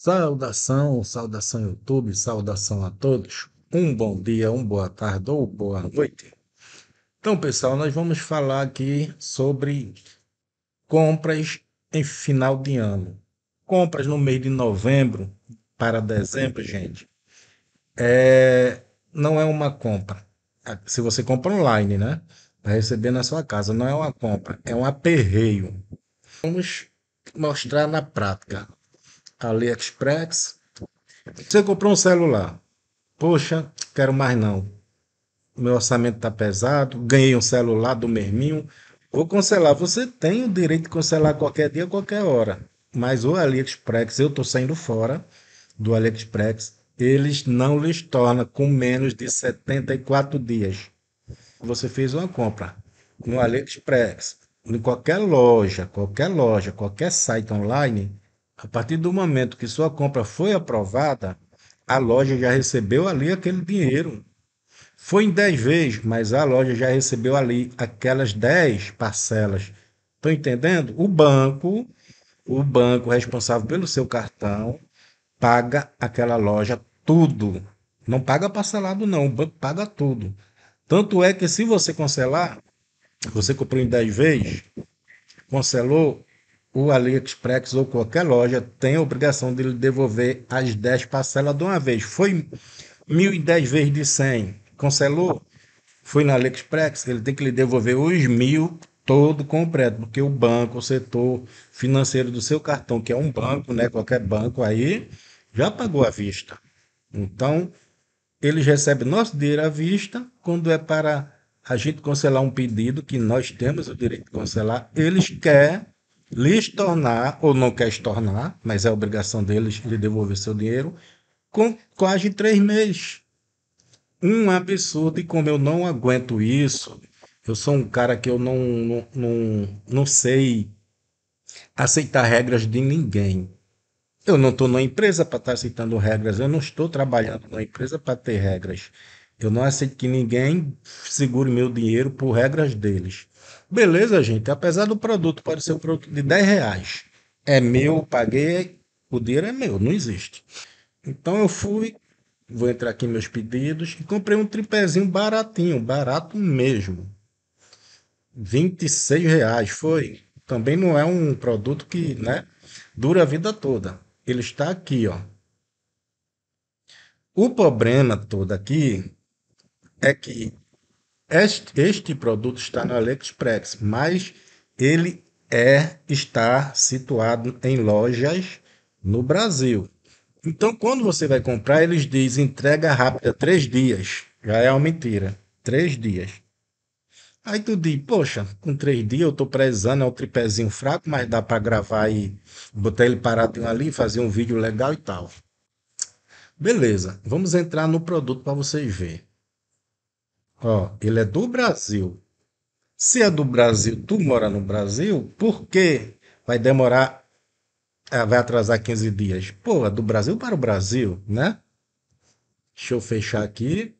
Saudação, saudação YouTube, saudação a todos. Um bom dia, uma boa tarde ou boa noite. Então, pessoal, nós vamos falar aqui sobre compras em final de ano. Compras no mês de novembro para dezembro, gente. É, não é uma compra. Ah, se você compra online, né? Para receber na sua casa, não é uma compra, é um aperreio. Vamos mostrar na prática AliExpress. Você comprou um celular. Poxa, quero mais não. Meu orçamento está pesado. Ganhei um celular do merminho. Vou cancelar. Você tem o direito de cancelar qualquer dia, qualquer hora. Mas o AliExpress, eu estou saindo fora do AliExpress, eles não lhes tornam com menos de 74 dias. Você fez uma compra no AliExpress, em qualquer loja, qualquer loja, qualquer site online, a partir do momento que sua compra foi aprovada, a loja já recebeu ali aquele dinheiro. Foi em 10 vezes, mas a loja já recebeu ali aquelas 10 parcelas. Estão entendendo? O banco, o banco responsável pelo seu cartão, paga aquela loja tudo. Não paga parcelado, não. O banco paga tudo. Tanto é que se você cancelar, você comprou em 10 vezes, cancelou, o AliExpress ou qualquer loja tem a obrigação de lhe devolver as 10 parcelas de uma vez. Foi 1.010 vezes de 100, cancelou, foi na AliExpress, ele tem que lhe devolver os mil todo completo, porque o banco, o setor financeiro do seu cartão, que é um banco, né, qualquer banco aí, já pagou à vista. Então, eles recebem nosso dinheiro à vista quando é para a gente cancelar um pedido que nós temos o direito de cancelar, eles querem lhes tornar, ou não quer tornar, mas é obrigação deles de devolver seu dinheiro, com quase três meses. Um absurdo, e como eu não aguento isso, eu sou um cara que eu não, não, não, não sei aceitar regras de ninguém. Eu não estou na empresa para estar tá aceitando regras, eu não estou trabalhando na empresa para ter regras. Eu não aceito que ninguém segure meu dinheiro por regras deles. Beleza, gente. Apesar do produto parecer um produto de 10 reais, é meu, paguei, o dinheiro é meu, não existe. Então eu fui, vou entrar aqui em meus pedidos e comprei um tripézinho baratinho, barato mesmo. 26 reais foi. Também não é um produto que, né, dura a vida toda. Ele está aqui, ó. O problema todo aqui é que este, este produto está no AliExpress, mas ele é está situado em lojas no Brasil. Então, quando você vai comprar, eles dizem entrega rápida três dias. Já é uma mentira. Três dias. Aí tu diz, poxa, com três dias eu tô prezando, é um tripézinho fraco, mas dá para gravar e botar ele paradinho ali, fazer um vídeo legal e tal. Beleza, vamos entrar no produto para vocês verem. Ó, ele é do Brasil. Se é do Brasil, tu mora no Brasil, por que vai demorar, ah, vai atrasar 15 dias? Pô, é do Brasil para o Brasil, né? Deixa eu fechar aqui.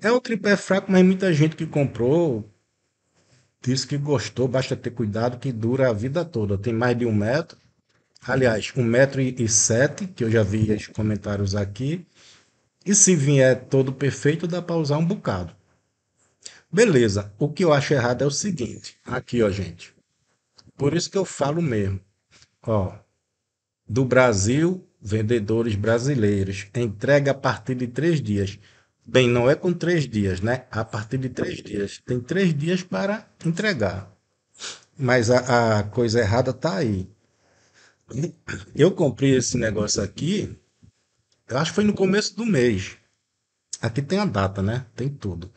É o tripé fraco, mas muita gente que comprou disse que gostou. Basta ter cuidado que dura a vida toda. Tem mais de um metro. Aliás, um metro e sete, que eu já vi os comentários aqui. E se vier todo perfeito, dá para usar um bocado. Beleza, o que eu acho errado é o seguinte, aqui ó, gente. Por isso que eu falo mesmo. Ó, do Brasil, vendedores brasileiros, entrega a partir de três dias. Bem, não é com três dias, né? A partir de três dias. Tem três dias para entregar. Mas a, a coisa errada tá aí. Eu comprei esse negócio aqui, eu acho que foi no começo do mês. Aqui tem a data, né? Tem tudo.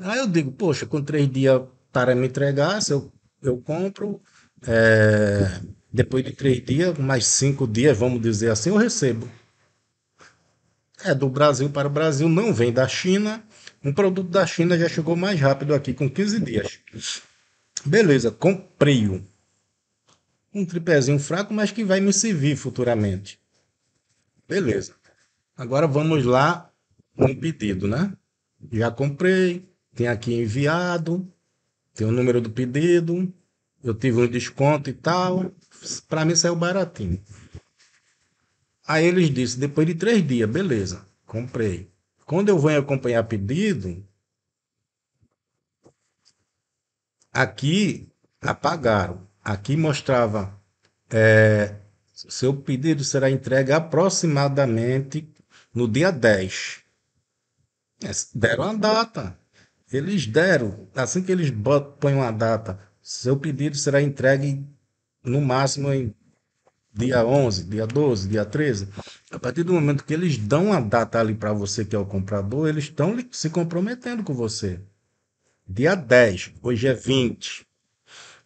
Aí eu digo, poxa, com três dias para me entregar, se eu, eu compro, é, depois de três dias, mais cinco dias, vamos dizer assim, eu recebo. É do Brasil para o Brasil, não vem da China. Um produto da China já chegou mais rápido aqui, com 15 dias. Beleza, comprei um Um tripézinho fraco, mas que vai me servir futuramente. Beleza. Agora vamos lá no pedido, né? Já comprei, tem aqui enviado, tem o número do pedido, eu tive um desconto e tal. Para mim saiu baratinho. Aí eles disseram, depois de três dias, beleza, comprei. Quando eu venho acompanhar pedido, aqui apagaram. Aqui mostrava é, seu pedido será entregue aproximadamente no dia 10. Deram a data. Eles deram, assim que eles põem uma data, seu pedido será entregue no máximo em dia 11, dia 12, dia 13. A partir do momento que eles dão a data ali para você, que é o comprador, eles estão se comprometendo com você. Dia 10, hoje é 20.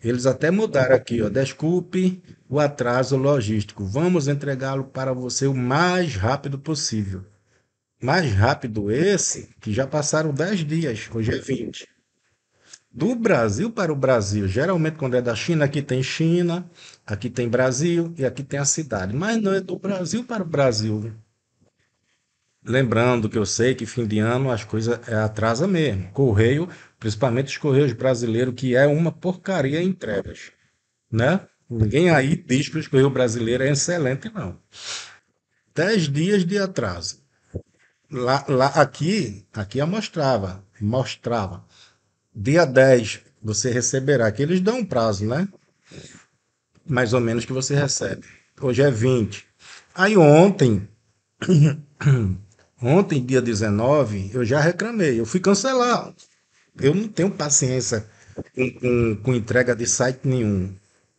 Eles até mudaram aqui, ó. Desculpe o atraso logístico. Vamos entregá-lo para você o mais rápido possível. Mais rápido esse, que já passaram 10 dias, hoje é 20. Do Brasil para o Brasil, geralmente quando é da China, aqui tem China, aqui tem Brasil e aqui tem a cidade. Mas não é do Brasil para o Brasil. Lembrando que eu sei que fim de ano as coisas é, atrasa mesmo. Correio, principalmente os correios brasileiros, que é uma porcaria em entregas. Né? Ninguém aí diz que o correio brasileiro é excelente, não. Dez dias de atraso. Lá, lá, aqui, aqui mostrava mostrava. Dia 10 você receberá, que eles dão um prazo, né? Mais ou menos que você recebe. Hoje é 20. Aí ontem, ontem, dia 19, eu já reclamei, eu fui cancelar. Eu não tenho paciência com, com, com entrega de site nenhum.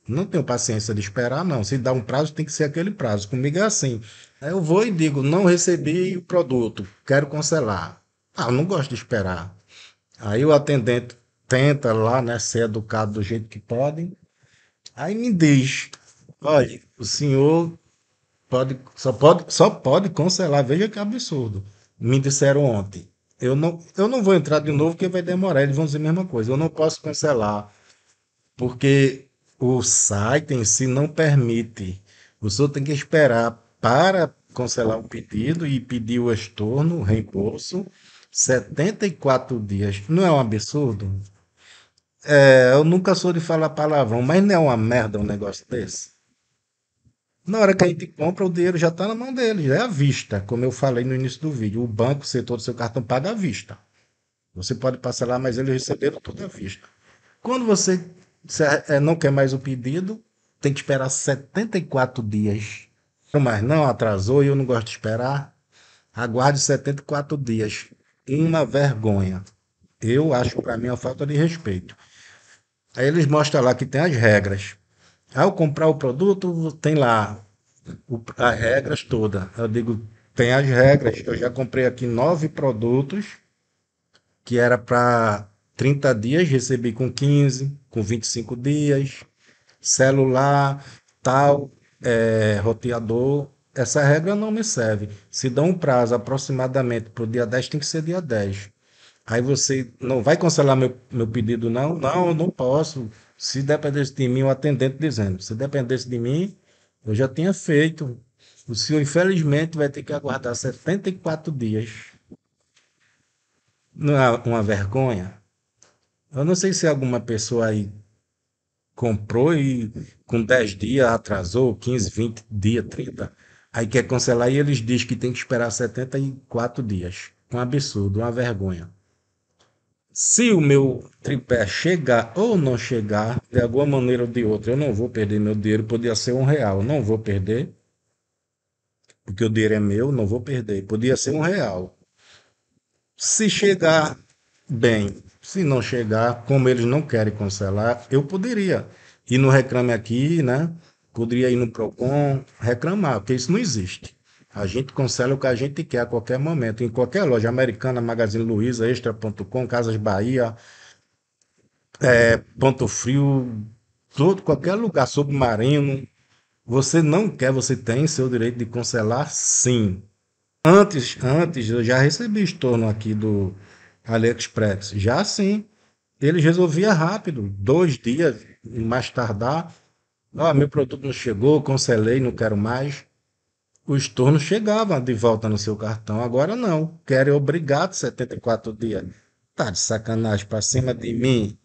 Não tenho paciência de esperar, não. Se dá um prazo, tem que ser aquele prazo. Comigo é assim. Eu vou e digo, não recebi o produto, quero cancelar. Ah, eu não gosto de esperar. Aí o atendente tenta lá, né, ser educado do jeito que podem. Aí me diz, olha, o senhor pode, só, pode, só pode cancelar. Veja que absurdo. Me disseram ontem. Eu não, eu não vou entrar de novo porque vai demorar. Eles vão dizer a mesma coisa. Eu não posso cancelar porque o site em si não permite. O senhor tem que esperar para cancelar o pedido e pedir o estorno, o reembolso, 74 dias. Não é um absurdo? É, eu nunca sou de falar palavrão, mas não é uma merda um negócio desse? Na hora que a gente compra, o dinheiro já está na mão deles, é à vista, como eu falei no início do vídeo. O banco, o setor do seu cartão, paga à vista. Você pode parcelar, mas eles receberam tudo à vista. Quando você você é, é, não quer mais o pedido, tem que esperar 74 dias. Mas não atrasou e eu não gosto de esperar. Aguarde 74 dias. Uma vergonha. Eu acho para mim uma falta de respeito. Aí eles mostram lá que tem as regras. Ao comprar o produto, tem lá o, as regras todas. Eu digo, tem as regras. Eu já comprei aqui nove produtos que era para 30 dias recebi com 15, com 25 dias, celular, tal, é, roteador. Essa regra não me serve. Se dá um prazo aproximadamente para o dia 10, tem que ser dia 10. Aí você não vai cancelar meu, meu pedido, não? Não, não posso. Se dependesse de mim, o atendente dizendo. Se dependesse de mim, eu já tinha feito. O senhor, infelizmente, vai ter que aguardar 74 dias. Não é uma vergonha? Eu não sei se alguma pessoa aí comprou e com 10 dias atrasou, 15, 20 dias, 30. Aí quer cancelar e eles dizem que tem que esperar 74 dias. Um absurdo, uma vergonha. Se o meu tripé chegar ou não chegar, de alguma maneira ou de outra, eu não vou perder meu dinheiro, podia ser um real, não vou perder, porque o dinheiro é meu, não vou perder, podia ser um real. Se chegar bem, se não chegar, como eles não querem cancelar, eu poderia ir no Reclame Aqui, né? Poderia ir no PROCON reclamar, porque isso não existe. A gente cancela o que a gente quer a qualquer momento, em qualquer loja americana, Magazine Luiza, Extra.com, Casas Bahia, é, Ponto Frio, todo, qualquer lugar, submarino. Você não quer, você tem seu direito de cancelar, sim. Antes, antes eu já recebi estorno aqui do, AliExpress. Já sim, eles resolvia rápido, dois dias mais tardar. Ah, meu produto não chegou, cancelei, não quero mais. O estorno chegava de volta no seu cartão, agora não. Querem obrigado 74 dias. Tá de sacanagem para cima de mim.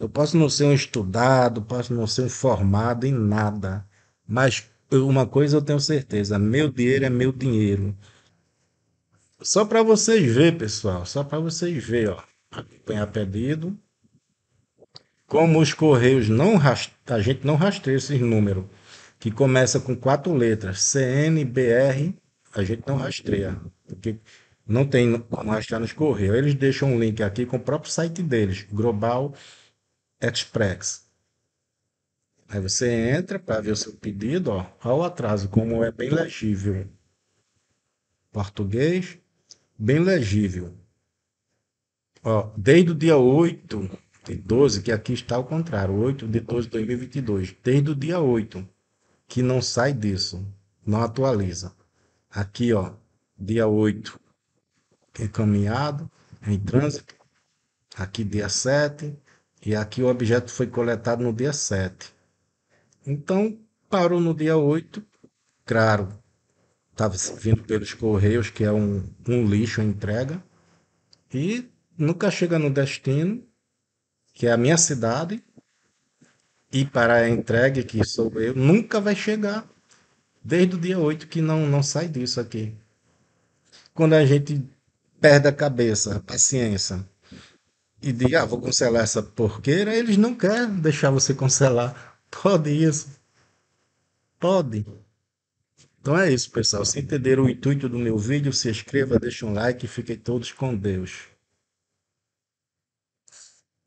Eu posso não ser um estudado, posso não ser um formado em nada, mas uma coisa eu tenho certeza: meu dinheiro é meu dinheiro. Só para vocês ver, pessoal, só para vocês ver, ó, acompanhar pedido. Como os correios não rast... a gente não rastreia esses números que começa com quatro letras, CNBR, a gente não rastreia, porque não tem como rastrear nos correios. Eles deixam um link aqui com o próprio site deles, Global Express. Aí você entra para ver o seu pedido, ó, ao atraso, como é bem legível. Português, bem legível. Ó, desde o dia 8 de 12, que aqui está ao contrário, 8 de 12 de 2022, desde o dia 8, que não sai disso, não atualiza. Aqui, ó, dia 8, encaminhado, é é em trânsito. Aqui, dia 7, e aqui o objeto foi coletado no dia 7. Então, parou no dia 8, claro, estava vindo pelos correios, que é um, um lixo entrega, e nunca chega no destino, que é a minha cidade, e para a entrega, que sou eu, nunca vai chegar. Desde o dia 8 que não, não sai disso aqui. Quando a gente perde a cabeça, a paciência, e diz, ah, vou cancelar essa porqueira, eles não querem deixar você cancelar. Pode isso. Pode. Então é isso, pessoal. Se entenderam o intuito do meu vídeo, se inscreva, deixe um like e fiquem todos com Deus.